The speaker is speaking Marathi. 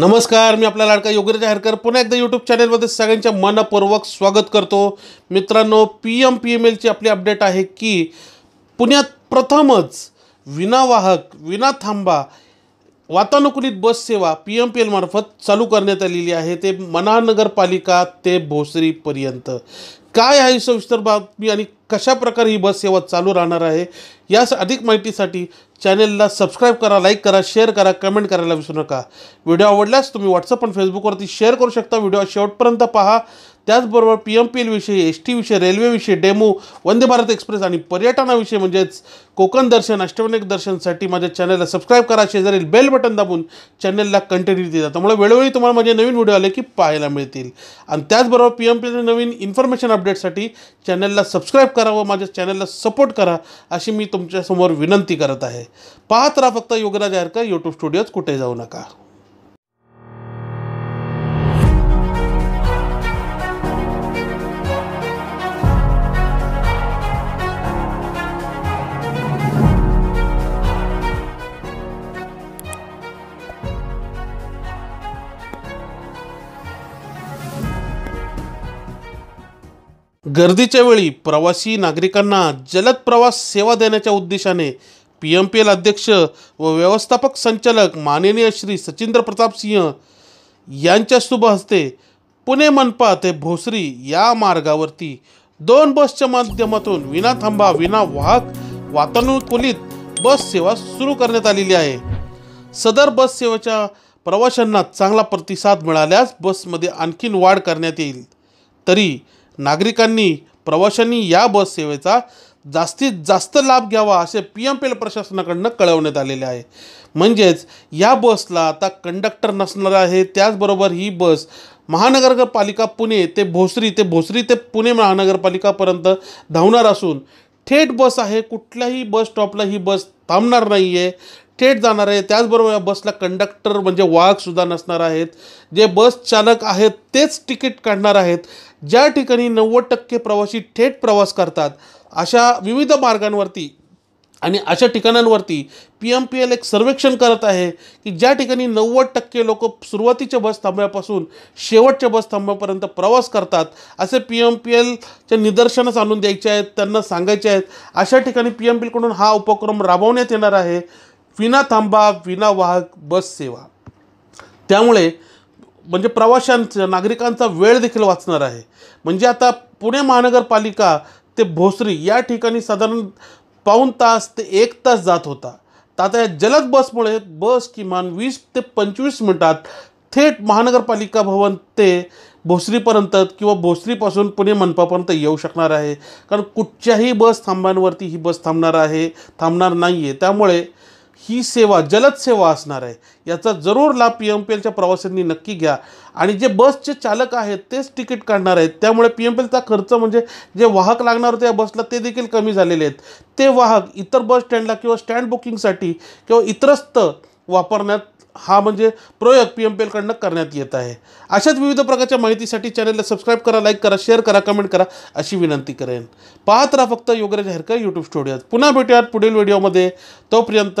नमस्कार मी आपला लाडका योगराज हरकर पुन्हा एकदा यूट्यूब चॅनलमध्ये सगळ्यांच्या मनपूर्वक स्वागत करतो मित्रांनो पी एम पी एम एलची आपली अपडेट आहे की पुण्यात प्रथमच विनावाहक विना थांबा वातानुकूलित बस सेवा पी एम पी एलमार्फत चालू करण्यात आलेली आहे ते नगरपालिका ते भोसरीपर्यंत काय आहे सविस्तर बातमी आणि कशा प्रकारे ही बस सेवा चालू राहणार आहे यास अधिक माहितीसाठी चॅनेलला सबस्क्राईब करा लाईक करा शेअर करा कमेंट करायला विसरू नका व्हिडिओ आवडल्यास तुम्ही व्हॉट्सअप आणि फेसबुकवरती शेअर करू शकता व्हिडिओ शेवटपर्यंत पहा त्याचबरोबर पी एम पी एलविषयी एस टी विषय रेल्वेविषयी डेमो वंदे भारत एक्सप्रेस आणि पर्यटनाविषयी म्हणजेच कोकण दर्शन अष्टविनायक दर्शनसाठी माझ्या चॅनलला सबस्क्राईब करा शेजारील बेल बटन दाबून चॅनलला कंटिन्यू दिला त्यामुळे वेळोवेळी तुम्हाला माझे नवीन व्हिडिओ आले की पाहायला मिळतील आणि त्याचबरोबर पी एम पी नवीन इन्फॉर्मेशन अपडेटसाठी चॅनलला सबस्क्राईब करा व माझ्या चॅनलला सपोर्ट करा अशी मी तुमच्यासमोर विनंती करत आहे पाहत राहा फक्त योगराज का यूट्यूब स्टुडिओज कुठे जाऊ नका गर्दीच्या वेळी प्रवासी नागरिकांना जलद प्रवास सेवा देण्याच्या उद्देशाने पी एम पी एल अध्यक्ष व व्यवस्थापक संचालक माननीय श्री सचिंद्र प्रताप सिंह यांच्या शुभ हस्ते पुणे मनपा ते भोसरी या मार्गावरती दोन बसच्या माध्यमातून विना थांबा विना वाहक वातानुकूलित बस सेवा सुरू करण्यात आलेली आहे सदर बस सेवेच्या प्रवाशांना चांगला प्रतिसाद मिळाल्यास बसमध्ये आणखीन वाढ करण्यात येईल तरी नागरिकांनी प्रवाशांनी या बस सेवेचा जास्तीत जास्त लाभ घ्यावा असे पी एम पी एल प्रशासनाकडनं कळवण्यात आलेले आहे म्हणजेच या बसला आता कंडक्टर नसणार आहे त्याचबरोबर ही बस महानगरपालिका पुणे ते भोसरी ते भोसरी ते पुणे महानगरपालिकापर्यंत धावणार असून थेट बस आहे कुठल्याही बस स्टॉपला ही बस थांबणार नाही आहे थेट जाणार आहे त्याचबरोबर या बसला कंडक्टर म्हणजे वाहकसुद्धा नसणार आहेत जे बस चालक आहेत तेच तिकीट काढणार आहेत ज्या ठिकाणी नव्वद टक्के प्रवासी थेट प्रवास करतात अशा विविध मार्गांवरती आणि अशा ठिकाणांवरती पी एम पी एल एक सर्वेक्षण करत आहे की ज्या ठिकाणी नव्वद टक्के लोक सुरुवातीच्या बस थांब्यापासून शेवटच्या बस थांब्यापर्यंत प्रवास करतात असे पी एम पी एलच्या निदर्शनास आणून द्यायचे आहेत त्यांना सांगायचे आहेत अशा ठिकाणी पी एम पी एलकडून हा उपक्रम राबवण्यात येणार आहे विना थांबा विना वाहक बस सेवा त्यामुळे म्हणजे प्रवाशांचा नागरिकांचा वेळ देखील वाचणार आहे म्हणजे आता पुणे महानगरपालिका ते भोसरी या ठिकाणी साधारण पाऊण तास ते एक तास जात होता आता या जलद बसमुळे बस किमान वीस ते पंचवीस मिनटात थेट महानगरपालिका भवन ते भोसरीपर्यंत किंवा भोसरीपासून पुणे मनपापर्यंत येऊ शकणार आहे कारण कुठच्याही बस थांब्यांवरती ही बस थांबणार आहे थांबणार नाही आहे त्यामुळे ही सेवा जलद सेवा असणार आहे याचा जरूर लाभ पी एम पी एलच्या प्रवाशांनी नक्की घ्या आणि जे बसचे चालक आहेत तेच तिकीट काढणार आहेत त्यामुळे पी एम पी एलचा खर्च म्हणजे जे वाहक लागणार होते या बसला ते देखील कमी झालेले आहेत ते वाहक इतर बस स्टँडला किंवा स्टँड बुकिंगसाठी किंवा इतरस्त वापरण्यात हा म्हणजे प्रयोग पी एम पी एलकडनं करण्यात येत आहे अशाच विविध प्रकारच्या माहितीसाठी चॅनलला सबस्क्राईब करा लाईक करा शेअर करा कमेंट करा अशी विनंती करेन पाहत राहा फक्त योगराज हेरकर यूट्यूब स्टुडिओत पुन्हा भेटूयात पुढील व्हिडिओमध्ये तोपर्यंत